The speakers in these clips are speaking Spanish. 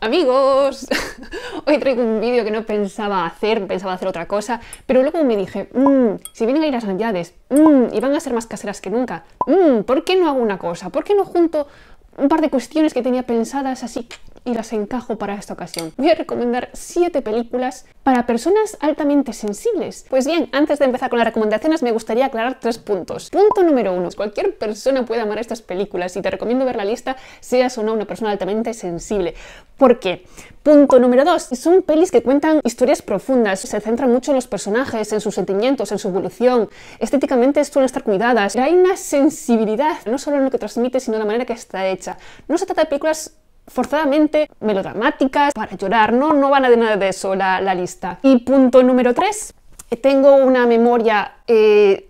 Amigos, hoy traigo un vídeo que no pensaba hacer, pensaba hacer otra cosa, pero luego me dije, mmm, si vienen a ir las navidades, mmm, y van a ser más caseras que nunca, mmm, ¿por qué no hago una cosa? ¿Por qué no junto un par de cuestiones que tenía pensadas así y las encajo para esta ocasión. Voy a recomendar 7 películas para personas altamente sensibles. Pues bien, antes de empezar con las recomendaciones me gustaría aclarar tres puntos. Punto número uno, cualquier persona puede amar estas películas y te recomiendo ver la lista seas o no una persona altamente sensible. ¿Por qué? Punto número dos, son pelis que cuentan historias profundas, se centran mucho en los personajes, en sus sentimientos, en su evolución. Estéticamente suelen estar cuidadas. Hay una sensibilidad, no solo en lo que transmite, sino en la manera que está hecha. No se trata de películas forzadamente melodramáticas para llorar, no, no van a nada de eso la, lista. Y punto número 3, eh, tengo una memoria eh,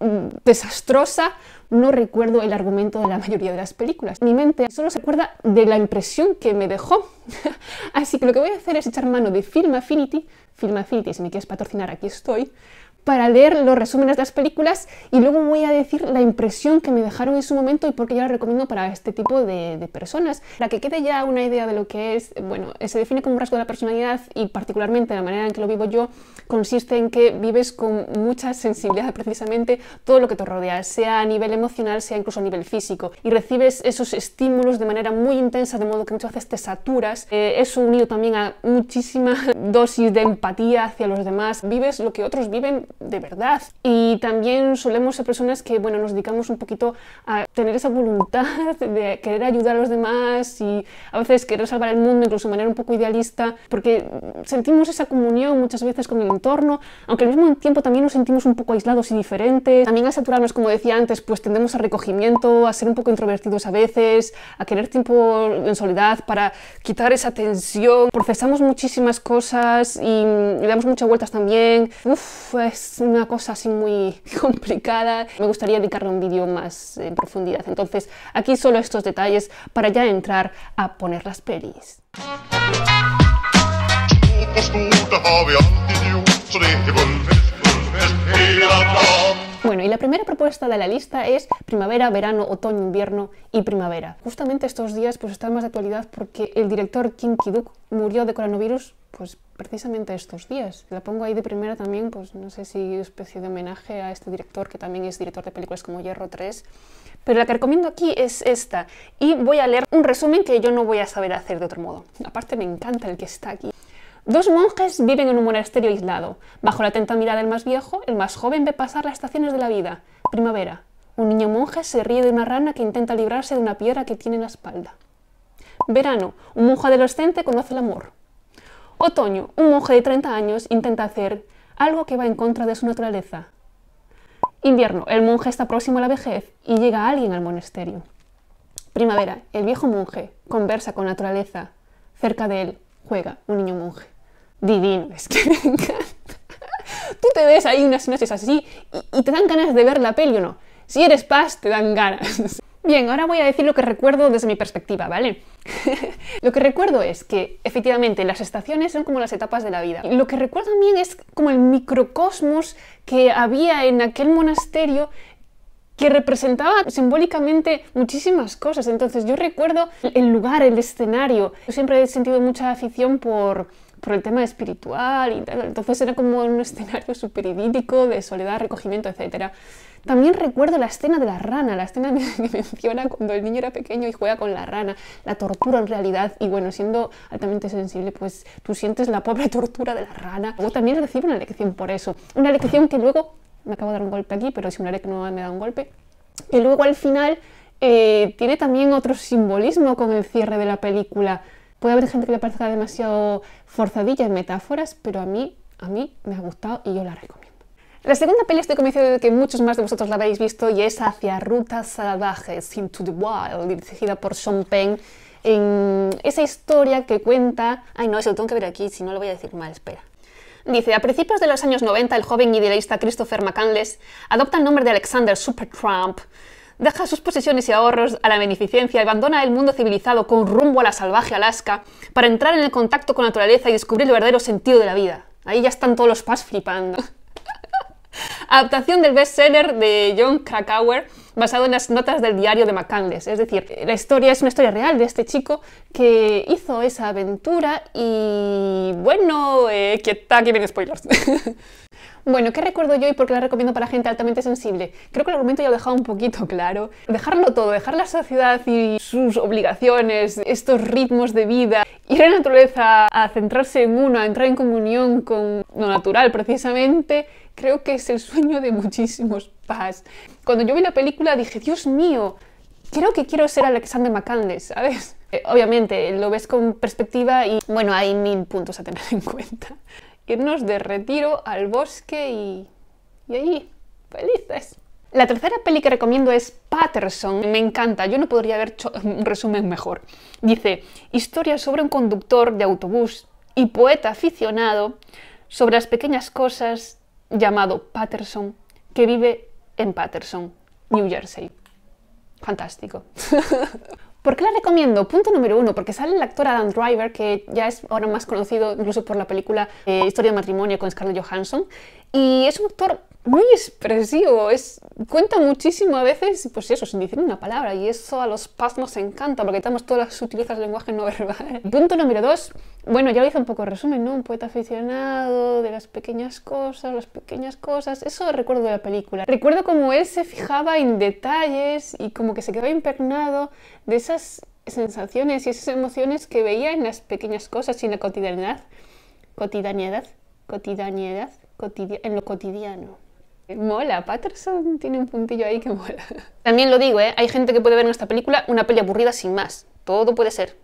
mm, desastrosa, no recuerdo el argumento de la mayoría de las películas. Mi mente solo se acuerda de la impresión que me dejó. Así que lo que voy a hacer es echar mano de Film Affinity, Film Affinity, si me quieres patrocinar, aquí estoy, para leer los resúmenes de las películas y luego voy a decir la impresión que me dejaron en su momento y por qué yo la recomiendo para este tipo de, de, personas. Para que quede ya una idea de lo que es, bueno, se define como un rasgo de la personalidad y particularmente la manera en que lo vivo yo, consiste en que vives con mucha sensibilidad precisamente todo lo que te rodea, sea a nivel emocional, sea incluso a nivel físico, y recibes esos estímulos de manera muy intensa, de modo que muchas veces te saturas. Eh, eso unido también a muchísima dosis de empatía hacia los demás, vives lo que otros viven de verdad. Y también solemos ser personas que, bueno, nos dedicamos un poquito a tener esa voluntad de querer ayudar a los demás y a veces querer salvar el mundo, incluso de manera un poco idealista, porque sentimos esa comunión muchas veces con el entorno, aunque al mismo tiempo también nos sentimos un poco aislados y diferentes. También al saturarnos, como decía antes, pues tendemos a recogimiento, a ser un poco introvertidos a veces, a querer tiempo en soledad para quitar esa tensión. Procesamos muchísimas cosas y le damos muchas vueltas también. Uf, es una cosa así muy complicada. Me gustaría dedicarle un vídeo más en profundidad. Entonces, aquí solo estos detalles para ya entrar a poner las pelis. Bueno, y la primera propuesta de la lista es primavera, verano, otoño, invierno y primavera. Justamente estos días pues están más de actualidad porque el director Kim Ki-duk murió de coronavirus pues precisamente estos días. La pongo ahí de primera también, pues no sé si especie de homenaje a este director que también es director de películas como Hierro 3. Pero la que recomiendo aquí es esta y voy a leer un resumen que yo no voy a saber hacer de otro modo. Aparte me encanta el que está aquí. Dos monjes viven en un monasterio aislado. Bajo la atenta mirada del más viejo, el más joven ve pasar las estaciones de la vida. Primavera. Un niño monje se ríe de una rana que intenta librarse de una piedra que tiene en la espalda. Verano. Un monje adolescente conoce el amor. Otoño. Un monje de 30 años intenta hacer algo que va en contra de su naturaleza. Invierno. El monje está próximo a la vejez y llega alguien al monasterio. Primavera. El viejo monje conversa con la naturaleza. Cerca de él juega un niño monje divino, es que me encanta. Tú te ves ahí unas noches así y, y te dan ganas de ver la peli o no. Si eres paz, te dan ganas. Bien, ahora voy a decir lo que recuerdo desde mi perspectiva, ¿vale? lo que recuerdo es que efectivamente las estaciones son como las etapas de la vida. Lo que recuerdo también es como el microcosmos que había en aquel monasterio que representaba simbólicamente muchísimas cosas. Entonces yo recuerdo el lugar, el escenario. Yo siempre he sentido mucha afición por por el tema espiritual y tal. Entonces era como un escenario súper idílico de soledad, recogimiento, etc. También recuerdo la escena de la rana, la escena que menciona cuando el niño era pequeño y juega con la rana, la tortura en realidad. Y bueno, siendo altamente sensible, pues tú sientes la pobre tortura de la rana. Luego también recibe una lección por eso. Una lección que luego, me acabo de dar un golpe aquí, pero simularé que no me da un golpe, que luego al final eh, tiene también otro simbolismo con el cierre de la película. Puede haber gente que le parezca demasiado forzadilla en metáforas, pero a mí, a mí me ha gustado y yo la recomiendo. La segunda peli estoy convencido de que muchos más de vosotros la habéis visto y es Hacia Rutas Salvajes, Into the Wild, dirigida por Sean Penn. En esa historia que cuenta... Ay, no, eso lo tengo que ver aquí, si no lo voy a decir mal, espera. Dice, a principios de los años 90, el joven idealista Christopher McCandless adopta el nombre de Alexander Supertramp deja sus posesiones y ahorros a la beneficencia, y abandona el mundo civilizado con rumbo a la salvaje Alaska para entrar en el contacto con la naturaleza y descubrir el verdadero sentido de la vida. Ahí ya están todos los pas flipando. Adaptación del bestseller de John Krakauer basado en las notas del diario de McCandless. Es decir, la historia es una historia real de este chico que hizo esa aventura y bueno, eh, que está aquí vienen spoilers. bueno, ¿qué recuerdo yo y por qué la recomiendo para gente altamente sensible? Creo que el argumento ya lo he dejado un poquito claro. Dejarlo todo, dejar la sociedad y sus obligaciones, estos ritmos de vida, ir a la naturaleza, a centrarse en uno, a entrar en comunión con lo natural precisamente creo que es el sueño de muchísimos paz Cuando yo vi la película dije, Dios mío, creo que quiero ser Alexander McCandless, ¿sabes? Eh, obviamente, lo ves con perspectiva y bueno, hay mil puntos a tener en cuenta. Irnos de retiro al bosque y... y ahí, felices. La tercera peli que recomiendo es Patterson. Me encanta, yo no podría haber hecho un resumen mejor. Dice, historia sobre un conductor de autobús y poeta aficionado sobre las pequeñas cosas llamado Patterson que vive en Patterson, New Jersey. Fantástico. ¿Por qué la recomiendo? Punto número uno, porque sale el actor Adam Driver, que ya es ahora más conocido incluso por la película eh, Historia de matrimonio con Scarlett Johansson, y es un actor muy expresivo, es, cuenta muchísimo a veces, pues eso, sin decir una palabra, y eso a los Paz nos encanta, porque estamos todas las sutilezas lenguaje no verbal. Punto número dos, bueno, ya lo hice un poco resumen, ¿no? Un poeta aficionado de las pequeñas cosas, las pequeñas cosas, eso recuerdo de la película. Recuerdo como él se fijaba en detalles y como que se quedaba impregnado de esas sensaciones y esas emociones que veía en las pequeñas cosas y en la cotidianidad, cotidianidad, cotidianidad, en lo cotidiano. Eh, mola, Patterson tiene un puntillo ahí que mola. También lo digo, ¿eh? hay gente que puede ver en esta película una peli aburrida sin más. Todo puede ser.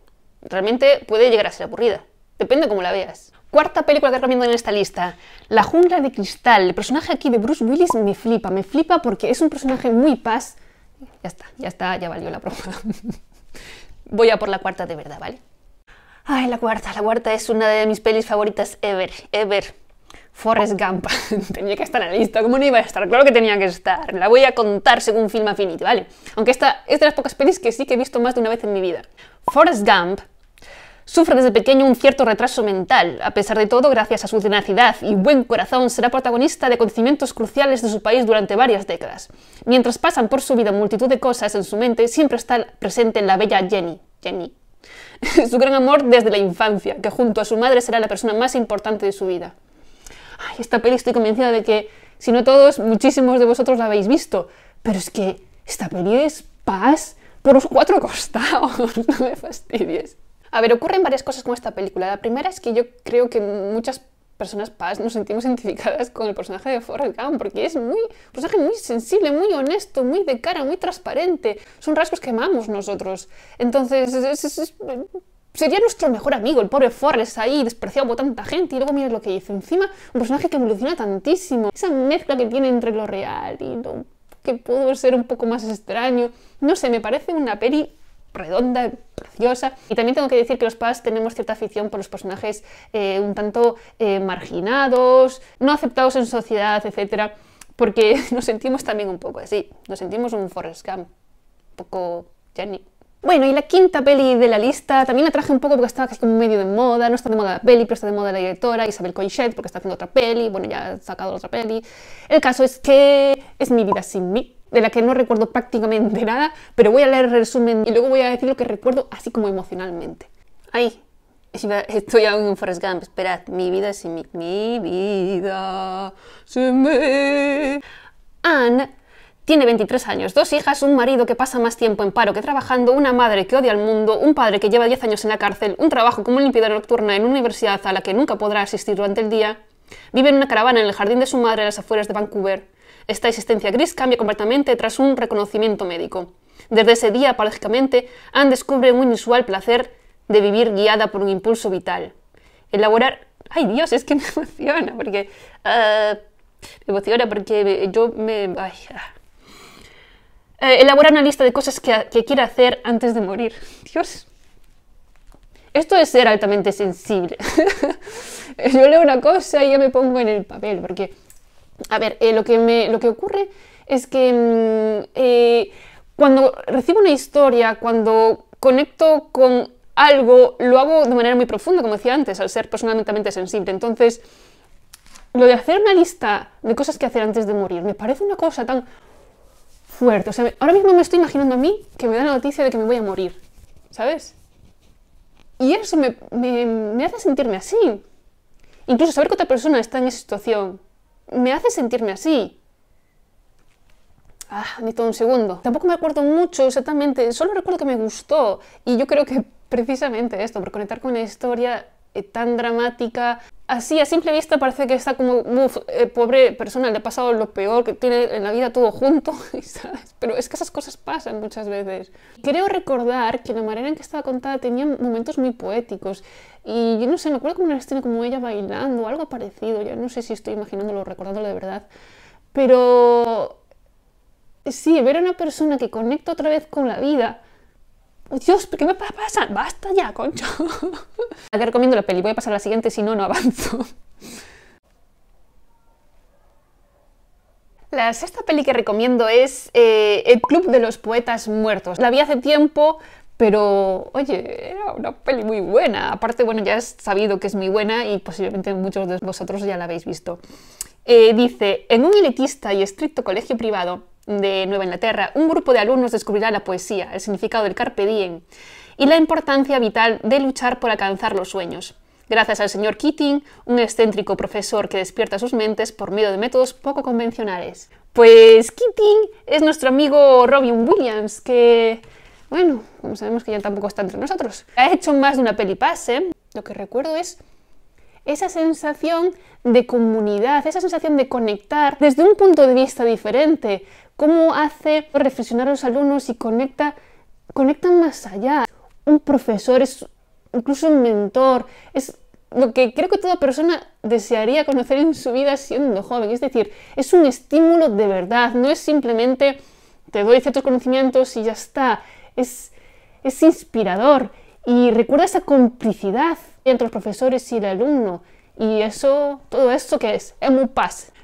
Realmente puede llegar a ser aburrida. Depende cómo la veas. Cuarta película que recomiendo en esta lista, La jungla de cristal. El personaje aquí de Bruce Willis me flipa, me flipa porque es un personaje muy paz. Ya está, ya está, ya valió la broma. Voy a por la cuarta de verdad, ¿vale? Ay, la cuarta, la cuarta es una de mis pelis favoritas ever, ever. Forrest Gump. tenía que estar en la lista. ¿Cómo no iba a estar? Claro que tenía que estar. La voy a contar según Film Affinity, ¿vale? Aunque esta es de las pocas pelis que sí que he visto más de una vez en mi vida. Forrest Gump Sufre desde pequeño un cierto retraso mental. A pesar de todo, gracias a su tenacidad y buen corazón, será protagonista de acontecimientos cruciales de su país durante varias décadas. Mientras pasan por su vida multitud de cosas en su mente, siempre está presente la bella Jenny. Jenny. su gran amor desde la infancia, que junto a su madre será la persona más importante de su vida ay, esta peli estoy convencida de que, si no todos, muchísimos de vosotros la habéis visto. Pero es que esta peli es paz por los cuatro costados, no me fastidies. A ver, ocurren varias cosas con esta película. La primera es que yo creo que muchas personas paz nos sentimos identificadas con el personaje de Forrest Gump porque es muy un personaje muy sensible, muy honesto, muy de cara, muy transparente. Son rasgos que amamos nosotros. Entonces es, sería nuestro mejor amigo, el pobre Forrest ahí, despreciado por tanta gente, y luego mira lo que dice. Encima, un personaje que evoluciona tantísimo. Esa mezcla que tiene entre lo real y lo que pudo ser un poco más extraño. No sé, me parece una peli redonda, preciosa. Y también tengo que decir que los PAS tenemos cierta afición por los personajes eh, un tanto eh, marginados, no aceptados en sociedad, etcétera, porque nos sentimos también un poco así. Nos sentimos un Forrest Gump, un poco Jenny. Bueno, y la quinta peli de la lista también la traje un poco porque estaba casi como medio de moda. No está de moda la peli, pero está de moda la directora Isabel Coixet porque está haciendo otra peli. Bueno, ya ha sacado otra peli. El caso es que es mi vida sin mí de la que no recuerdo prácticamente nada, pero voy a leer el resumen y luego voy a decir lo que recuerdo así como emocionalmente. ahí estoy aún en Forrest Gump, esperad, mi vida sin mí. mi vida sin mí. Anne tiene 23 años, dos hijas, un marido que pasa más tiempo en paro que trabajando, una madre que odia al mundo, un padre que lleva 10 años en la cárcel, un trabajo como limpiadora nocturna en una universidad a la que nunca podrá asistir durante el día. Vive en una caravana en el jardín de su madre a las afueras de Vancouver. Esta existencia gris cambia completamente tras un reconocimiento médico. Desde ese día, paradójicamente, Anne descubre un inusual placer de vivir guiada por un impulso vital. Elaborar... ¡Ay Dios! Es que me emociona porque... Eh, me emociona porque yo me... Ay, ah. Eh, elaborar una lista de cosas que, que quiere hacer antes de morir. Dios. Esto es ser altamente sensible. Yo leo una cosa y ya me pongo en el papel, porque, a ver, eh, lo, que me, lo que ocurre es que mm, eh, cuando recibo una historia, cuando conecto con algo, lo hago de manera muy profunda, como decía antes, al ser personalmente sensible. Entonces, lo de hacer una lista de cosas que hacer antes de morir me parece una cosa tan ahora mismo me estoy imaginando a mí que me da la noticia de que me voy a morir, ¿sabes? Y eso me, me hace sentirme así. Incluso saber que otra persona está en esa situación me hace sentirme así. Ah, todo un segundo. Tampoco me acuerdo mucho exactamente, solo recuerdo que me gustó. Y yo creo que precisamente esto, por conectar con una historia eh, tan dramática, así a simple vista parece que está como, uff, eh, pobre persona, le ha pasado lo peor que tiene en la vida todo junto, ¿sabes? Pero es que esas cosas pasan muchas veces. Creo recordar que la manera en que estaba contada tenía momentos muy poéticos y yo no sé, me acuerdo como una escena como ella bailando, algo parecido, ya no sé si estoy imaginándolo, o recordándolo de verdad, pero sí, ver a una persona que conecta otra vez con la vida, Dios, ¿qué me pasa? Basta ya, concho. ¿A qué recomiendo la peli? Voy a pasar a la siguiente, si no, no avanzo. La sexta peli que recomiendo es eh, El Club de los Poetas Muertos. La vi hace tiempo, pero oye, era una peli muy buena. Aparte, bueno, ya es sabido que es muy buena y posiblemente muchos de vosotros ya la habéis visto. Eh, dice, en un elitista y estricto colegio privado, de Nueva Inglaterra, un grupo de alumnos descubrirá la poesía, el significado del carpe diem y la importancia vital de luchar por alcanzar los sueños. Gracias al señor Keating, un excéntrico profesor que despierta sus mentes por medio de métodos poco convencionales. Pues Keating es nuestro amigo Robin Williams, que, bueno, como sabemos que ya tampoco está entre nosotros, ha hecho más de una peli pase. Lo que recuerdo es esa sensación de comunidad, esa sensación de conectar desde un punto de vista diferente. ¿Cómo hace reflexionar a los alumnos y conecta, conectan más allá? Un profesor es incluso un mentor, es lo que creo que toda persona desearía conocer en su vida siendo joven. Es decir, es un estímulo de verdad, no es simplemente te doy ciertos conocimientos y ya está. es inspirador, y recuerda esa complicidad entre los profesores y el alumno. Y eso, todo eso que es, es muy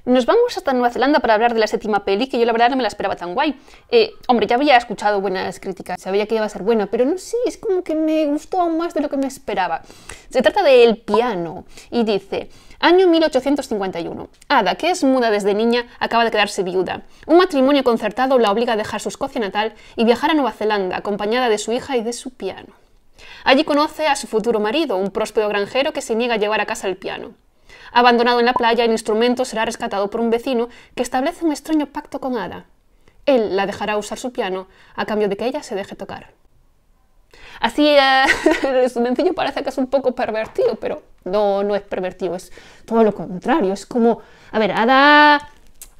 Nos vamos hasta Nueva Zelanda para hablar de la séptima peli, que yo la verdad no me la esperaba tan guay. Eh, hombre, ya había escuchado buenas críticas, sabía que iba a ser buena, pero no sé, es como que me gustó aún más de lo que me esperaba. Se trata de El piano, y dice, año 1851. Ada, que es muda desde niña, acaba de quedarse viuda. Un matrimonio concertado la obliga a dejar su Escocia natal y viajar a Nueva Zelanda, acompañada de su hija y de su piano. Allí conoce a su futuro marido, un próspero granjero que se niega a llevar a casa el piano. Abandonado en la playa, el instrumento será rescatado por un vecino que establece un extraño pacto con Ada. Él la dejará usar su piano a cambio de que ella se deje tocar. Así, eh, su el parece que es un poco pervertido, pero no, no es pervertido, es todo lo contrario. Es como, a ver, Ada,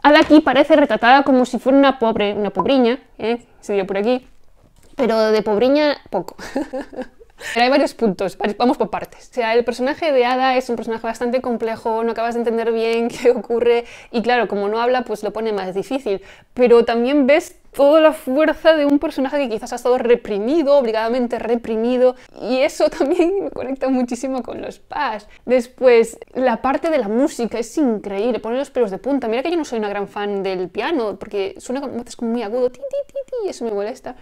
Ada aquí parece retratada como si fuera una pobre, una pobriña, ¿eh? se dio por aquí, pero de Pobriña poco. Pero hay varios puntos, vamos por partes. O sea, el personaje de Ada es un personaje bastante complejo, no acabas de entender bien qué ocurre y claro, como no habla, pues lo pone más difícil. Pero también ves toda la fuerza de un personaje que quizás ha estado reprimido, obligadamente reprimido, y eso también me conecta muchísimo con los Paz. Después, la parte de la música es increíble, pone los pelos de punta. Mira que yo no soy una gran fan del piano, porque suena como, como muy agudo, ti, ti, ti, ti, y eso me molesta.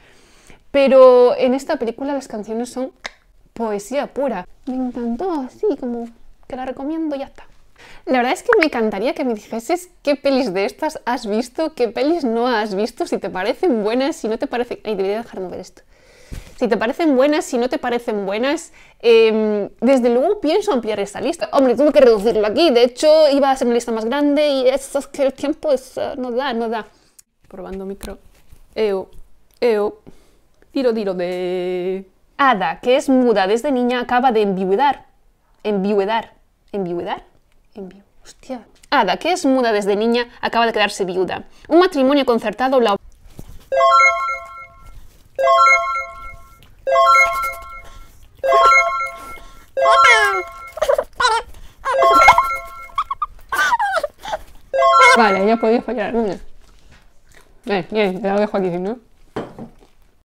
Pero en esta película las canciones son poesía pura. Me encantó, así como que la recomiendo y ya está. La verdad es que me encantaría que me dijeses qué pelis de estas has visto, qué pelis no has visto, si te parecen buenas, si no te parecen... Ay, debería dejar mover esto. Si te parecen buenas, si no te parecen buenas, em, desde luego pienso ampliar esta lista. Hombre, tengo que reducirlo aquí, de hecho iba a ser una lista más grande y eso es que el tiempo eh, no da, no da. Probando micro. Eo, eo. Tiro, tiro de... Ada, que es muda desde niña, acaba de enviudar. Enviudar. ¿Enviudar? Envi... Hostia. Ada, que es muda desde niña, acaba de quedarse viuda. Un matrimonio concertado la... Vale, ya podía fallar. Bien, eh, bien, eh, lo dejo aquí, ¿no?